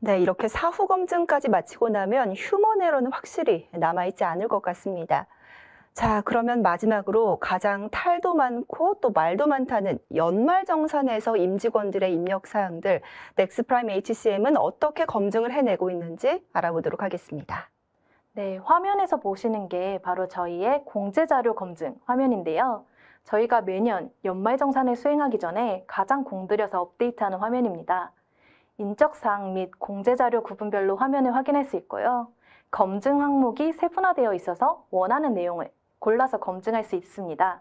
네, 이렇게 사후 검증까지 마치고 나면 휴먼 에러는 확실히 남아있지 않을 것 같습니다. 자, 그러면 마지막으로 가장 탈도 많고 또 말도 많다는 연말정산에서 임직원들의 입력사항들, 넥스프라임 HCM은 어떻게 검증을 해내고 있는지 알아보도록 하겠습니다. 네, 화면에서 보시는 게 바로 저희의 공제자료 검증 화면인데요. 저희가 매년 연말정산을 수행하기 전에 가장 공들여서 업데이트하는 화면입니다. 인적사항 및 공제자료 구분별로 화면을 확인할 수 있고요. 검증 항목이 세분화되어 있어서 원하는 내용을 골라서 검증할 수 있습니다.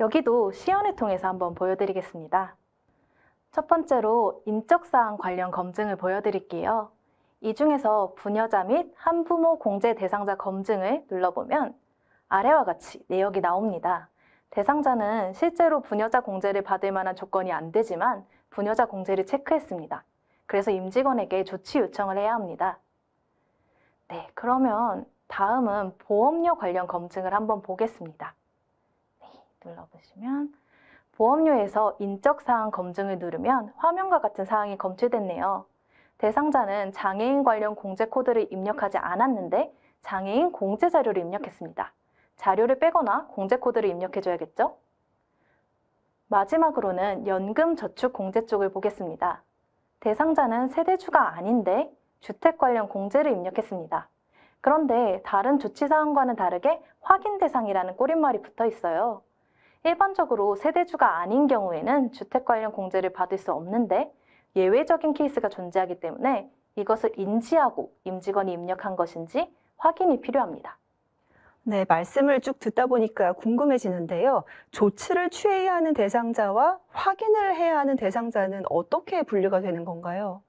여기도 시연을 통해서 한번 보여드리겠습니다. 첫 번째로 인적사항 관련 검증을 보여드릴게요. 이 중에서 부녀자 및 한부모 공제 대상자 검증을 눌러보면 아래와 같이 내역이 나옵니다. 대상자는 실제로 부녀자 공제를 받을 만한 조건이 안 되지만 부녀자 공제를 체크했습니다. 그래서 임직원에게 조치 요청을 해야 합니다. 네, 그러면 다음은 보험료 관련 검증을 한번 보겠습니다. 네, 눌러보시면 보험료에서 인적사항 검증을 누르면 화면과 같은 사항이 검출됐네요. 대상자는 장애인 관련 공제 코드를 입력하지 않았는데 장애인 공제 자료를 입력했습니다. 자료를 빼거나 공제 코드를 입력해줘야겠죠? 마지막으로는 연금저축공제 쪽을 보겠습니다. 대상자는 세대주가 아닌데 주택 관련 공제를 입력했습니다. 그런데 다른 조치사항과는 다르게 확인 대상이라는 꼬린말이 붙어 있어요. 일반적으로 세대주가 아닌 경우에는 주택 관련 공제를 받을 수 없는데 예외적인 케이스가 존재하기 때문에 이것을 인지하고 임직원이 입력한 것인지 확인이 필요합니다. 네, 말씀을 쭉 듣다 보니까 궁금해지는데요. 조치를 취해야 하는 대상자와 확인을 해야 하는 대상자는 어떻게 분류가 되는 건가요?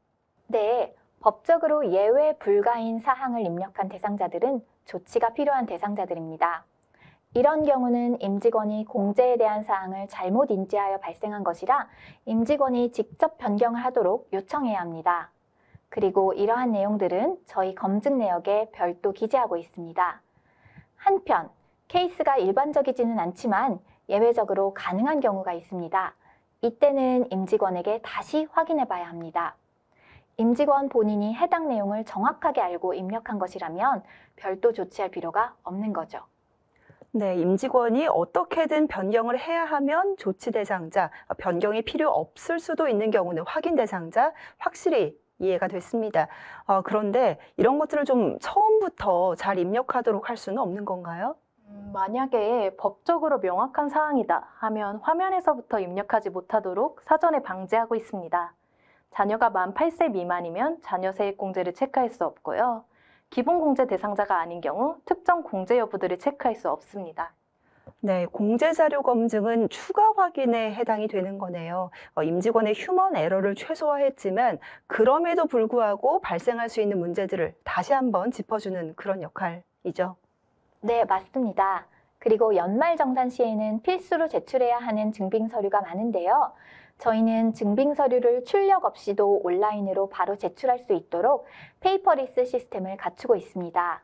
네, 법적으로 예외 불가인 사항을 입력한 대상자들은 조치가 필요한 대상자들입니다. 이런 경우는 임직원이 공제에 대한 사항을 잘못 인지하여 발생한 것이라 임직원이 직접 변경을 하도록 요청해야 합니다. 그리고 이러한 내용들은 저희 검증 내역에 별도 기재하고 있습니다. 한편 케이스가 일반적이지는 않지만 예외적으로 가능한 경우가 있습니다. 이때는 임직원에게 다시 확인해 봐야 합니다. 임직원 본인이 해당 내용을 정확하게 알고 입력한 것이라면 별도 조치할 필요가 없는 거죠. 네, 임직원이 어떻게든 변경을 해야 하면 조치 대상자, 어, 변경이 필요 없을 수도 있는 경우는 확인 대상자, 확실히 이해가 됐습니다. 어, 그런데 이런 것들을 좀 처음부터 잘 입력하도록 할 수는 없는 건가요? 음, 만약에 법적으로 명확한 사항이다 하면 화면에서부터 입력하지 못하도록 사전에 방지하고 있습니다. 자녀가 만 8세 미만이면 자녀 세액공제를 체크할 수 없고요. 기본 공제 대상자가 아닌 경우 특정 공제 여부들을 체크할 수 없습니다. 네, 공제자료 검증은 추가 확인에 해당이 되는 거네요. 어, 임직원의 휴먼 에러를 최소화했지만 그럼에도 불구하고 발생할 수 있는 문제들을 다시 한번 짚어주는 그런 역할이죠. 네, 맞습니다. 그리고 연말 정산 시에는 필수로 제출해야 하는 증빙 서류가 많은데요. 저희는 증빙 서류를 출력 없이도 온라인으로 바로 제출할 수 있도록 페이퍼리스 시스템을 갖추고 있습니다.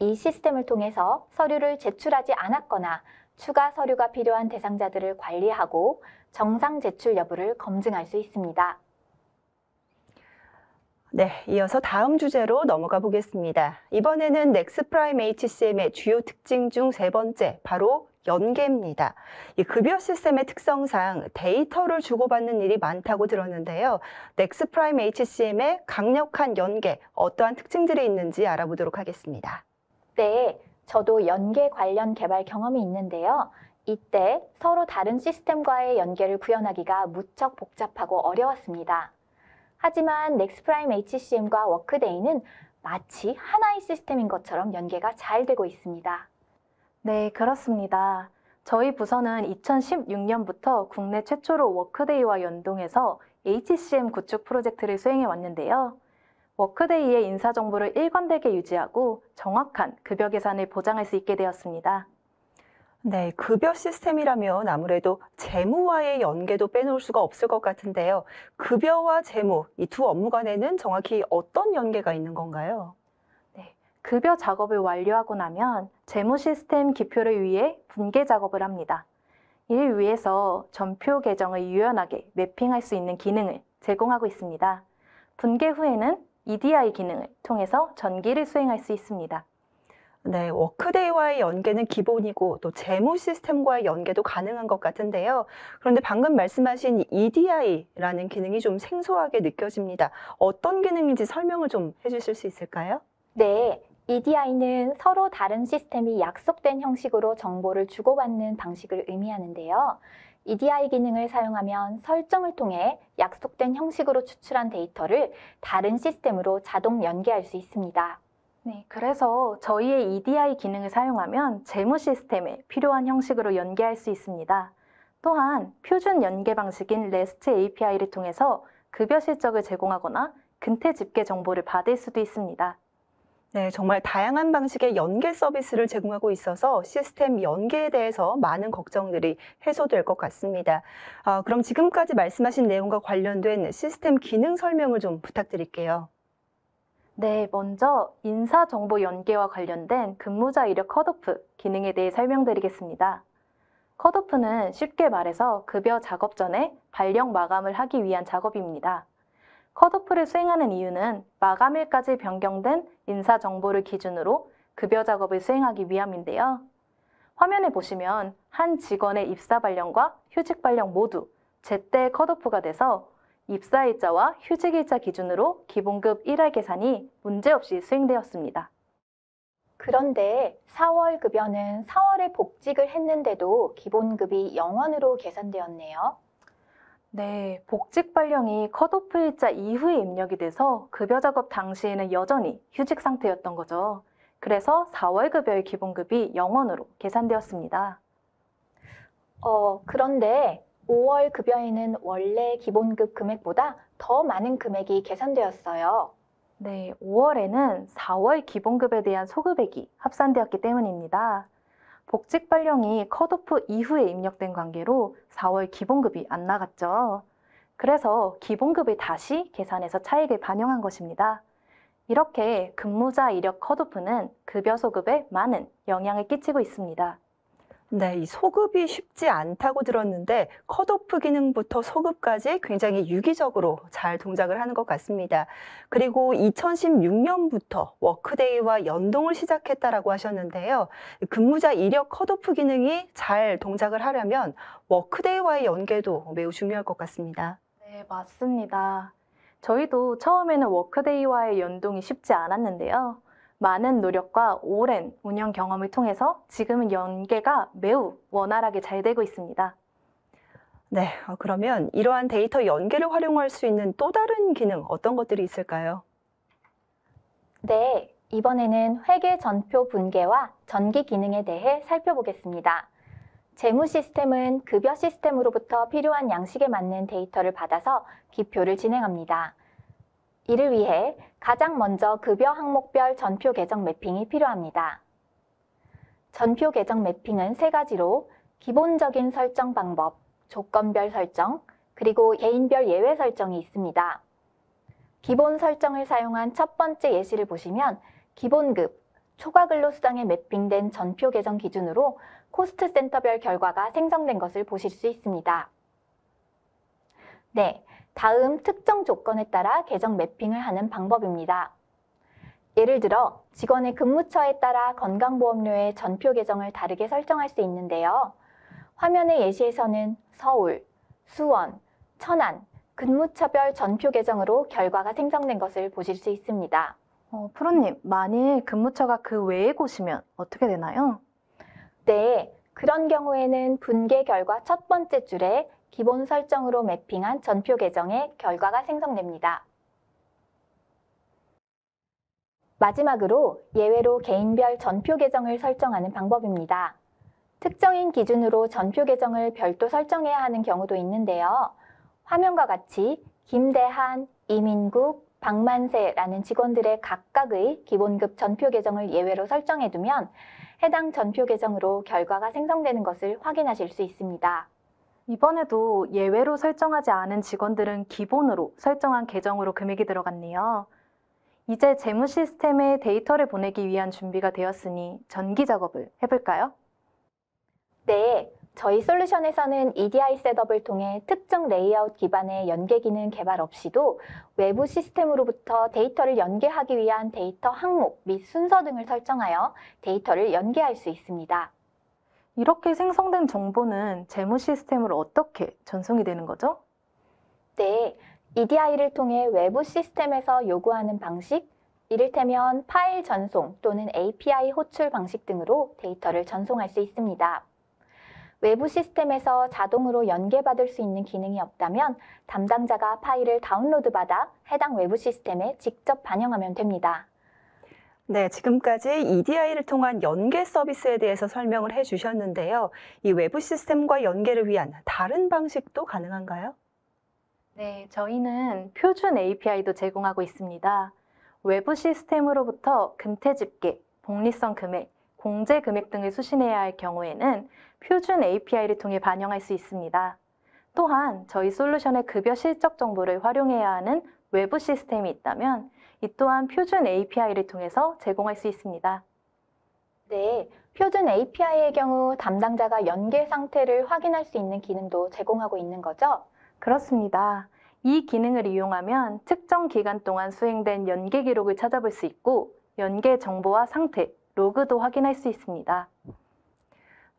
이 시스템을 통해서 서류를 제출하지 않았거나 추가 서류가 필요한 대상자들을 관리하고 정상 제출 여부를 검증할 수 있습니다. 네, 이어서 다음 주제로 넘어가 보겠습니다. 이번에는 넥스프라임 HCM의 주요 특징 중 세 번째, 바로 연계입니다. 이 급여 시스템의 특성상 데이터를 주고받는 일이 많다고 들었는데요. 넥스프라임 HCM의 강력한 연계, 어떠한 특징들이 있는지 알아보도록 하겠습니다. 네, 저도 연계 관련 개발 경험이 있는데요. 이때 서로 다른 시스템과의 연계를 구현하기가 무척 복잡하고 어려웠습니다. 하지만 넥스프라임 HCM과 워크데이는 마치 하나의 시스템인 것처럼 연계가 잘 되고 있습니다. 네, 그렇습니다. 저희 부서는 2016년부터 국내 최초로 워크데이와 연동해서 HCM 구축 프로젝트를 수행해 왔는데요. 워크데이의 인사 정보를 일관되게 유지하고 정확한 급여 계산을 보장할 수 있게 되었습니다. 네, 급여 시스템이라면 아무래도 재무와의 연계도 빼놓을 수가 없을 것 같은데요. 급여와 재무, 이 두 업무 간에는 정확히 어떤 연계가 있는 건가요? 급여 작업을 완료하고 나면 재무 시스템 기표를 위해 분계 작업을 합니다. 이를 위해서 전표 계정을 유연하게 매핑할 수 있는 기능을 제공하고 있습니다. 분계 후에는 EDI 기능을 통해서 전기를 수행할 수 있습니다. 네, 워크데이와의 연계는 기본이고 또 재무 시스템과의 연계도 가능한 것 같은데요. 그런데 방금 말씀하신 EDI라는 기능이 좀 생소하게 느껴집니다. 어떤 기능인지 설명을 좀 해주실 수 있을까요? 네, EDI는 서로 다른 시스템이 약속된 형식으로 정보를 주고받는 방식을 의미하는데요. EDI 기능을 사용하면 설정을 통해 약속된 형식으로 추출한 데이터를 다른 시스템으로 자동 연계할 수 있습니다. 네, 그래서 저희의 EDI 기능을 사용하면 재무 시스템에 필요한 형식으로 연계할 수 있습니다. 또한 표준 연계 방식인 REST API를 통해서 급여 실적을 제공하거나 근태 집계 정보를 받을 수도 있습니다. 네, 정말 다양한 방식의 연계 서비스를 제공하고 있어서 시스템 연계에 대해서 많은 걱정들이 해소될 것 같습니다. 아, 그럼 지금까지 말씀하신 내용과 관련된 시스템 기능 설명을 좀 부탁드릴게요. 네, 먼저 인사정보 연계와 관련된 근무자 이력 컷오프 기능에 대해 설명드리겠습니다. 컷오프는 쉽게 말해서 급여 작업 전에 발령 마감을 하기 위한 작업입니다. 컷오프를 수행하는 이유는 마감일까지 변경된 인사 정보를 기준으로 급여 작업을 수행하기 위함인데요. 화면에 보시면 한 직원의 입사 발령과 휴직 발령 모두 제때 컷오프가 돼서 입사일자와 휴직일자 기준으로 기본급 1할 계산이 문제없이 수행되었습니다. 그런데 4월 급여는 4월에 복직을 했는데도 기본급이 0원으로 계산되었네요. 네, 복직 발령이 컷오프 일자 이후에 입력이 돼서 급여 작업 당시에는 여전히 휴직 상태였던 거죠. 그래서 4월 급여의 기본급이 0원으로 계산되었습니다. 어, 그런데 5월 급여에는 원래 기본급 금액보다 더 많은 금액이 계산되었어요. 네, 5월에는 4월 기본급에 대한 소급액이 합산되었기 때문입니다. 복직 발령이 컷오프 이후에 입력된 관계로 4월 기본급이 안 나갔죠. 그래서 기본급을 다시 계산해서 차액을 반영한 것입니다. 이렇게 근무자 이력 컷오프는 급여 소급에 많은 영향을 끼치고 있습니다. 네, 이 소급이 쉽지 않다고 들었는데 컷오프 기능부터 소급까지 굉장히 유기적으로 잘 동작을 하는 것 같습니다. 그리고 2016년부터 워크데이와 연동을 시작했다라고 하셨는데요. 근무자 이력 컷오프 기능이 잘 동작을 하려면 워크데이와의 연계도 매우 중요할 것 같습니다. 네, 맞습니다. 저희도 처음에는 워크데이와의 연동이 쉽지 않았는데요. 많은 노력과 오랜 운영 경험을 통해서 지금은 연계가 매우 원활하게 잘 되고 있습니다. 네, 어, 그러면 이러한 데이터 연계를 활용할 수 있는 또 다른 기능 어떤 것들이 있을까요? 네, 이번에는 회계 전표 분계와 전기 기능에 대해 살펴보겠습니다. 재무 시스템은 급여 시스템으로부터 필요한 양식에 맞는 데이터를 받아서 기표를 진행합니다. 이를 위해 가장 먼저 급여 항목별 전표 계정 매핑이 필요합니다. 전표 계정 매핑은 세 가지로 기본적인 설정 방법, 조건별 설정, 그리고 개인별 예외 설정이 있습니다. 기본 설정을 사용한 첫 번째 예시를 보시면 기본급, 초과근로수당에 매핑된 전표 계정 기준으로 코스트센터별 결과가 생성된 것을 보실 수 있습니다. 네, 다음 특정 조건에 따라 계정 매핑을 하는 방법입니다. 예를 들어 직원의 근무처에 따라 건강보험료의 전표 계정을 다르게 설정할 수 있는데요. 화면의 예시에서는 서울, 수원, 천안, 근무처별 전표 계정으로 결과가 생성된 것을 보실 수 있습니다. 어, 프로님, 만일 근무처가 그 외의 곳이면 어떻게 되나요? 네, 그런 경우에는 분개 결과 첫 번째 줄에 기본 설정으로 매핑한 전표 계정의 결과가 생성됩니다. 마지막으로 예외로 개인별 전표 계정을 설정하는 방법입니다. 특정인 기준으로 전표 계정을 별도 설정해야 하는 경우도 있는데요. 화면과 같이 김대한, 이민국, 박만세라는 직원들의 각각의 기본급 전표 계정을 예외로 설정해두면 해당 전표 계정으로 결과가 생성되는 것을 확인하실 수 있습니다. 이번에도 예외로 설정하지 않은 직원들은 기본으로 설정한 계정으로 금액이 들어갔네요. 이제 재무 시스템에 데이터를 보내기 위한 준비가 되었으니 전기 작업을 해볼까요? 네, 저희 솔루션에서는 EDI 셋업을 통해 특정 레이아웃 기반의 연계 기능 개발 없이도 외부 시스템으로부터 데이터를 연계하기 위한 데이터 항목 및 순서 등을 설정하여 데이터를 연계할 수 있습니다. 이렇게 생성된 정보는 재무 시스템으로 어떻게 전송이 되는 거죠? 네, EDI를 통해 외부 시스템에서 요구하는 방식, 이를테면 파일 전송 또는 API 호출 방식 등으로 데이터를 전송할 수 있습니다. 외부 시스템에서 자동으로 연계받을 수 있는 기능이 없다면 담당자가 파일을 다운로드 받아 해당 외부 시스템에 직접 반영하면 됩니다. 네, 지금까지 EDI를 통한 연계 서비스에 대해서 설명을 해 주셨는데요. 이 외부 시스템과 연계를 위한 다른 방식도 가능한가요? 네, 저희는 표준 API도 제공하고 있습니다. 외부 시스템으로부터 근태 집계, 복리성 금액, 공제 금액 등을 수신해야 할 경우에는 표준 API를 통해 반영할 수 있습니다. 또한 저희 솔루션의 급여 실적 정보를 활용해야 하는 외부 시스템이 있다면 이 또한 표준 API를 통해서 제공할 수 있습니다. 네, 표준 API의 경우 담당자가 연계 상태를 확인할 수 있는 기능도 제공하고 있는 거죠? 그렇습니다. 이 기능을 이용하면 특정 기간 동안 수행된 연계 기록을 찾아볼 수 있고 연계 정보와 상태, 로그도 확인할 수 있습니다.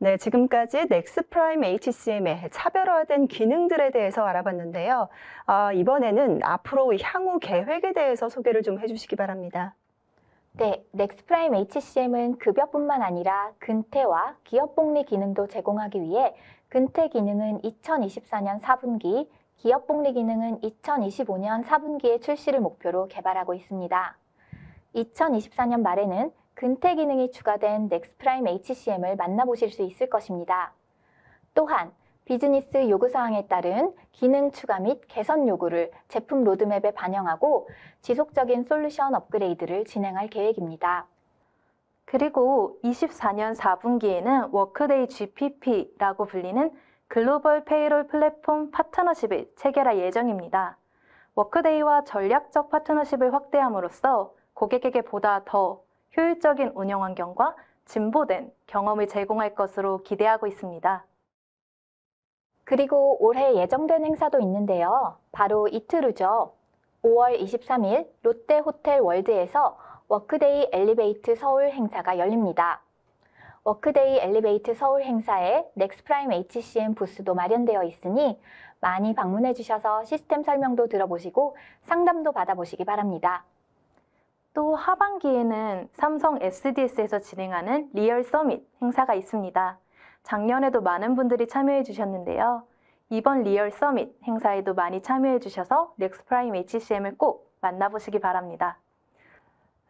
네, 지금까지 넥스 프라임 HCM의 차별화된 기능들에 대해서 알아봤는데요. 아, 이번에는 앞으로 향후 계획에 대해서 소개를 좀 해주시기 바랍니다. 네, 넥스프라임 HCM은 급여뿐만 아니라 근태와 기업복리 기능도 제공하기 위해 근태 기능은 2024년 4분기, 기업복리 기능은 2025년 4분기에 출시를 목표로 개발하고 있습니다. 2024년 말에는 근태 기능이 추가된 넥스프라임 HCM을 만나보실 수 있을 것입니다. 또한 비즈니스 요구사항에 따른 기능 추가 및 개선 요구를 제품 로드맵에 반영하고 지속적인 솔루션 업그레이드를 진행할 계획입니다. 그리고 24년 4분기에는 워크데이 GPP라고 불리는 글로벌 페이롤 플랫폼 파트너십을 체결할 예정입니다. 워크데이와 전략적 파트너십을 확대함으로써 고객에게 보다 더 효율적인 운영 환경과 진보된 경험을 제공할 것으로 기대하고 있습니다. 그리고 올해 예정된 행사도 있는데요. 바로 이틀 후죠. 5월 23일 롯데 호텔 월드에서 워크데이 엘리베이트 서울 행사가 열립니다. 워크데이 엘리베이트 서울 행사에 넥스프라임 HCM 부스도 마련되어 있으니 많이 방문해 주셔서 시스템 설명도 들어보시고 상담도 받아보시기 바랍니다. 또 하반기에는 삼성 SDS에서 진행하는 리얼 서밋 행사가 있습니다. 작년에도 많은 분들이 참여해 주셨는데요. 이번 리얼 서밋 행사에도 많이 참여해 주셔서 넥스프라임 HCM을 꼭 만나보시기 바랍니다.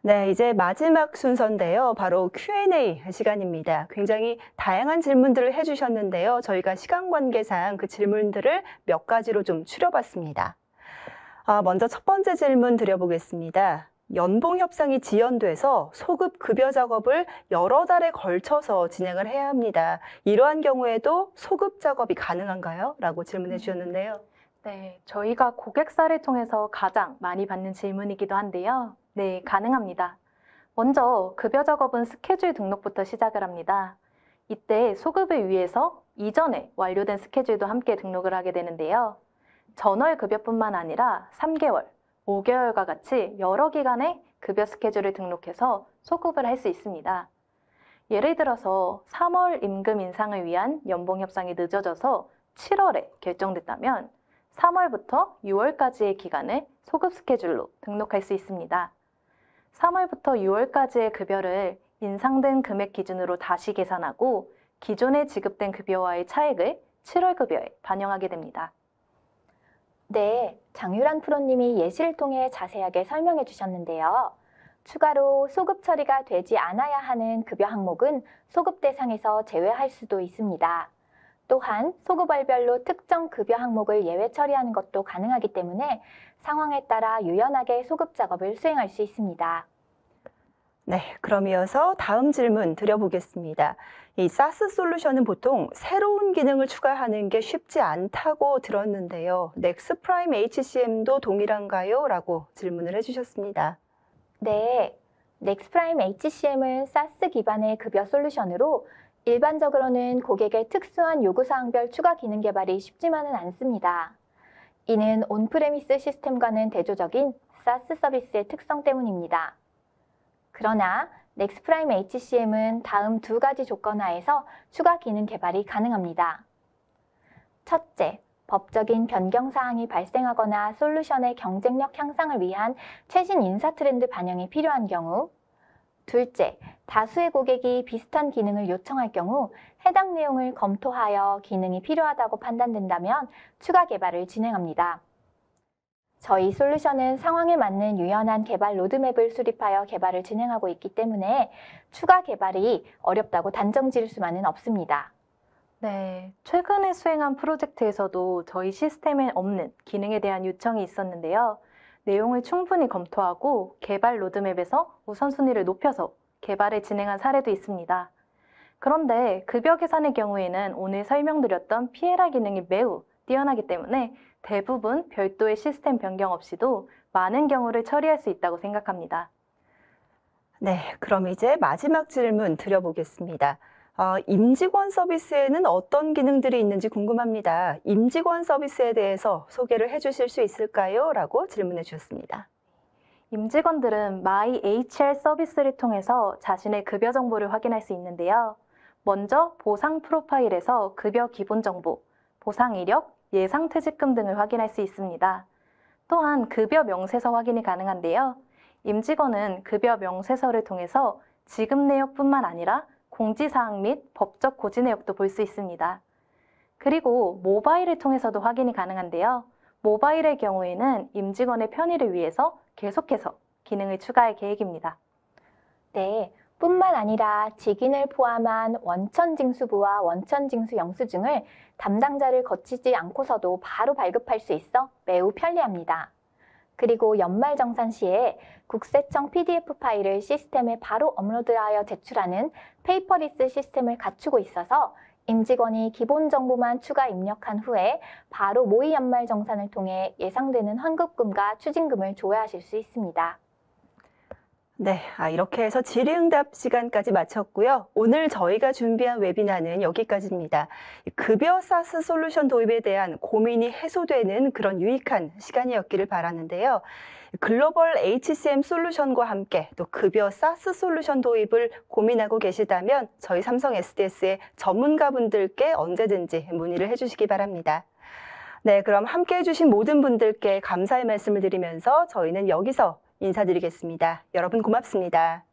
네, 이제 마지막 순서인데요. 바로 Q&A 시간입니다. 굉장히 다양한 질문들을 해주셨는데요. 저희가 시간 관계상 그 질문들을 몇 가지로 좀 추려봤습니다. 아, 먼저 첫 번째 질문 드려보겠습니다. 연봉 협상이 지연돼서 소급 급여 작업을 여러 달에 걸쳐서 진행을 해야 합니다. 이러한 경우에도 소급 작업이 가능한가요? 라고 질문해 음. 주셨는데요. 네, 저희가 고객 사례 통해서 가장 많이 받는 질문이기도 한데요. 네, 가능합니다. 먼저 급여 작업은 스케줄 등록부터 시작을 합니다. 이때 소급을 위해서 이전에 완료된 스케줄도 함께 등록을 하게 되는데요. 전월 급여뿐만 아니라 3개월, 5개월과 같이 여러 기간의 급여 스케줄을 등록해서 소급을 할 수 있습니다. 예를 들어서 3월 임금 인상을 위한 연봉 협상이 늦어져서 7월에 결정됐다면 3월부터 6월까지의 기간을 소급 스케줄로 등록할 수 있습니다. 3월부터 6월까지의 급여를 인상된 금액 기준으로 다시 계산하고 기존에 지급된 급여와의 차액을 7월 급여에 반영하게 됩니다. 네, 장유란 프로님이 예시를 통해 자세하게 설명해 주셨는데요. 추가로 소급 처리가 되지 않아야 하는 급여 항목은 소급 대상에서 제외할 수도 있습니다. 또한 소급월별로 특정 급여 항목을 예외 처리하는 것도 가능하기 때문에 상황에 따라 유연하게 소급 작업을 수행할 수 있습니다. 네, 그럼 이어서 다음 질문 드려보겠습니다. 이 사스 솔루션은 보통 새로운 기능을 추가하는 게 쉽지 않다고 들었는데요. 넥스 프라임 HCM도 동일한가요? 라고 질문을 해주셨습니다. 네, 넥스프라임 HCM은 사스 기반의 급여 솔루션으로 일반적으로는 고객의 특수한 요구사항별 추가 기능 개발이 쉽지만은 않습니다. 이는 온프레미스 시스템과는 대조적인 사스 서비스의 특성 때문입니다. 그러나 넥스프라임 HCM은 다음 두 가지 조건 하에서 추가 기능 개발이 가능합니다. 첫째, 법적인 변경 사항이 발생하거나 솔루션의 경쟁력 향상을 위한 최신 인사 트렌드 반영이 필요한 경우 둘째, 다수의 고객이 비슷한 기능을 요청할 경우 해당 내용을 검토하여 기능이 필요하다고 판단된다면 추가 개발을 진행합니다. 저희 솔루션은 상황에 맞는 유연한 개발 로드맵을 수립하여 개발을 진행하고 있기 때문에 추가 개발이 어렵다고 단정 지을 수만은 없습니다. 네, 최근에 수행한 프로젝트에서도 저희 시스템에 없는 기능에 대한 요청이 있었는데요. 내용을 충분히 검토하고 개발 로드맵에서 우선순위를 높여서 개발을 진행한 사례도 있습니다. 그런데 급여 계산의 경우에는 오늘 설명드렸던 피에라 기능이 매우 뛰어나기 때문에 대부분 별도의 시스템 변경 없이도 많은 경우를 처리할 수 있다고 생각합니다. 네, 그럼 이제 마지막 질문 드려보겠습니다. 어, 임직원 서비스에는 어떤 기능들이 있는지 궁금합니다. 임직원 서비스에 대해서 소개를 해주실 수 있을까요? 라고 질문해 주셨습니다. 임직원들은 m y HR 서비스를 통해서 자신의 급여 정보를 확인할 수 있는데요. 먼저 보상 프로파일에서 급여 기본 정보, 보상 이력, 예상 퇴직금 등을 확인할 수 있습니다. 또한 급여 명세서 확인이 가능한데요. 임직원은 급여 명세서를 통해서 지급 내역뿐만 아니라 공지사항 및 법적 고지 내역도 볼 수 있습니다. 그리고 모바일을 통해서도 확인이 가능한데요. 모바일의 경우에는 임직원의 편의를 위해서 계속해서 기능을 추가할 계획입니다. 네, 뿐만 아니라 직인을 포함한 원천징수부와 원천징수영수증을 담당자를 거치지 않고서도 바로 발급할 수 있어 매우 편리합니다. 그리고 연말정산 시에 국세청 PDF 파일을 시스템에 바로 업로드하여 제출하는 페이퍼리스 시스템을 갖추고 있어서 임직원이 기본 정보만 추가 입력한 후에 바로 모의 연말정산을 통해 예상되는 환급금과 추징금을 조회하실 수 있습니다. 네, 아, 이렇게 해서 질의응답 시간까지 마쳤고요. 오늘 저희가 준비한 웨비나는 여기까지입니다. 급여 사스 솔루션 도입에 대한 고민이 해소되는 그런 유익한 시간이었기를 바라는데요. 글로벌 HCM 솔루션과 함께 또 급여 사스 솔루션 도입을 고민하고 계시다면 저희 삼성 SDS의 전문가분들께 언제든지 문의를 해주시기 바랍니다. 네, 그럼 함께 해주신 모든 분들께 감사의 말씀을 드리면서 저희는 여기서 인사드리겠습니다. 여러분 고맙습니다.